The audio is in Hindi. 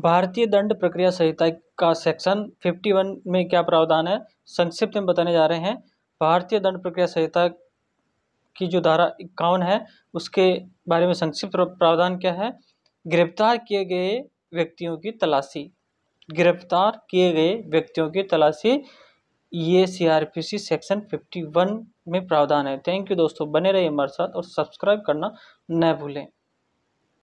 भारतीय दंड प्रक्रिया संहिता का सेक्शन फिफ्टी वन में क्या प्रावधान है संक्षिप्त में बताने जा रहे हैं भारतीय दंड प्रक्रिया संहिता की जो धारा इक्यावन है उसके बारे में संक्षिप्त प्रावधान क्या है गिरफ्तार किए गए व्यक्तियों की तलाशी गिरफ्तार किए गए व्यक्तियों की तलाशी ये सीआरपीसी सेक्शन 51 में प्रावधान है थैंक यू दोस्तों बने रहिए हमारे साथ और सब्सक्राइब करना न भूलें